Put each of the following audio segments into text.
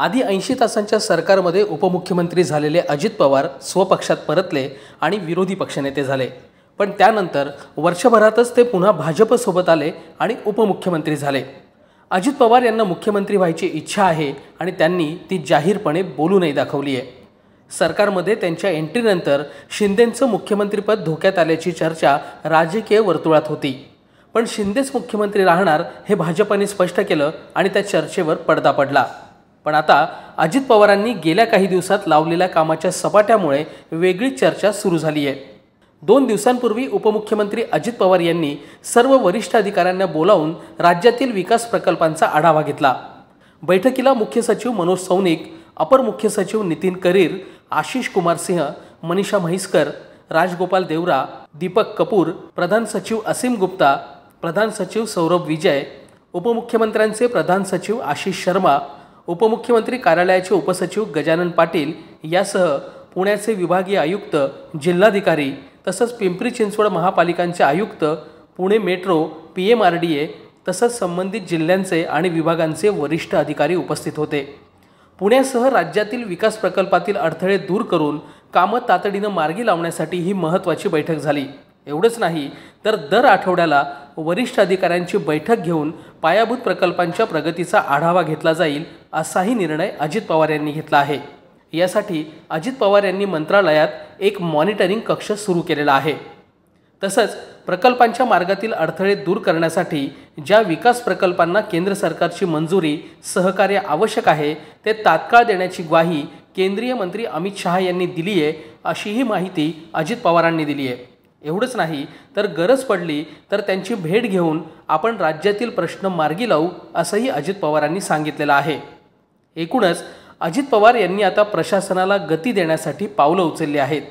आधी ऐंशी तासांच्या सरकारमध्ये उपमुख्यमंत्री झालेले अजित पवार स्वपक्षात परतले आणि विरोधी पक्षनेते झाले पण त्यानंतर वर्षभरातच ते पुन्हा भाजपसोबत आले आणि उपमुख्यमंत्री झाले अजित पवार यांना मुख्यमंत्री व्हायची इच्छा आहे आणि त्यांनी ती जाहीरपणे बोलूनही दाखवली आहे सरकारमध्ये त्यांच्या एंट्रीनंतर शिंदेंचं मुख्यमंत्रीपद धोक्यात आल्याची चर्चा राजकीय वर्तुळात होती पण शिंदेच मुख्यमंत्री राहणार हे भाजपने स्पष्ट केलं आणि त्या चर्चेवर पडदा पडला पण आता अजित पवारांनी गेल्या काही दिवसात लावलेल्या कामाच्या सपाट्यामुळे वेगळी चर्चा सुरू झाली आहे दोन दिवसांपूर्वी उपमुख्यमंत्री अजित पवार यांनी सर्व वरिष्ठ अधिकाऱ्यांना बोलावून राज्यातील विकास प्रकल्पांचा आढावा घेतला बैठकीला मुख्य सचिव मनोज सौनिक अपर मुख्य सचिव नितीन करीर आशिष कुमार सिंह मनीषा म्हैसकर राजगोपाल देवरा दीपक कपूर प्रधान सचिव असीम गुप्ता प्रधान सचिव सौरभ विजय उपमुख्यमंत्र्यांचे प्रधान सचिव आशिष शर्मा उपमुख्यमंत्री कार्यालयाचे उपसचिव गजानन पाटील यासह पुण्याचे विभागीय आयुक्त जिल्हाधिकारी तसंच पिंपरी चिंचवड महापालिकांचे आयुक्त Pune metro P M R D A तसंच संबंधित जिल्ह्यांचे आणि विभागांचे वरिष्ठ अधिकारी उपस्थित होते पुण्यासह राज्यातील विकास प्रकल्पातील अडथळे दूर करून कामं तातडीनं मार्गी लावण्यासाठी ही महत्त्वाची बैठक झाली एवढंच नाही तर दर आठवड्याला वरिष्ठ अधिकाऱ्यांची बैठक घेऊन पायाभूत प्रकल्पांच्या प्रगतीचा आढावा घेतला जाईल असाही निर्णय अजित पवार यांनी घेतला आहे यासाठी अजित पवार यांनी मंत्रालयात एक मॉनिटरिंग कक्ष सुरू केलेला आहे तसंच प्रकल्पांच्या मार्गातील अडथळे दूर करण्यासाठी ज्या विकास प्रकल्पांना केंद्र सरकारची मंजुरी सहकार्य आवश्यक आहे ते तात्काळ देण्याची ग्वाही केंद्रीय मंत्री अमित शहा यांनी दिली आहे अशीही माहिती अजित पवारांनी दिली आहे एवढंच नाही तर गरज पडली तर त्यांची भेट घेऊन आपण राज्यातील प्रश्न मार्गी लावू असंही अजित पवारांनी सांगितलेलं आहे एकूणच अजित पवार यांनी आता प्रशासनाला गती देण्यासाठी पावलं उचलली आहेत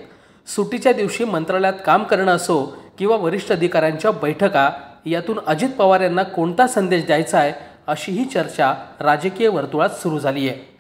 सुट्टीच्या दिवशी मंत्रालयात काम करणं असो किंवा वरिष्ठ अधिकाऱ्यांच्या बैठका यातून अजित पवार यांना कोणता संदेश द्यायचा आहे अशीही चर्चा राजकीय वर्तुळात सुरू झाली आहे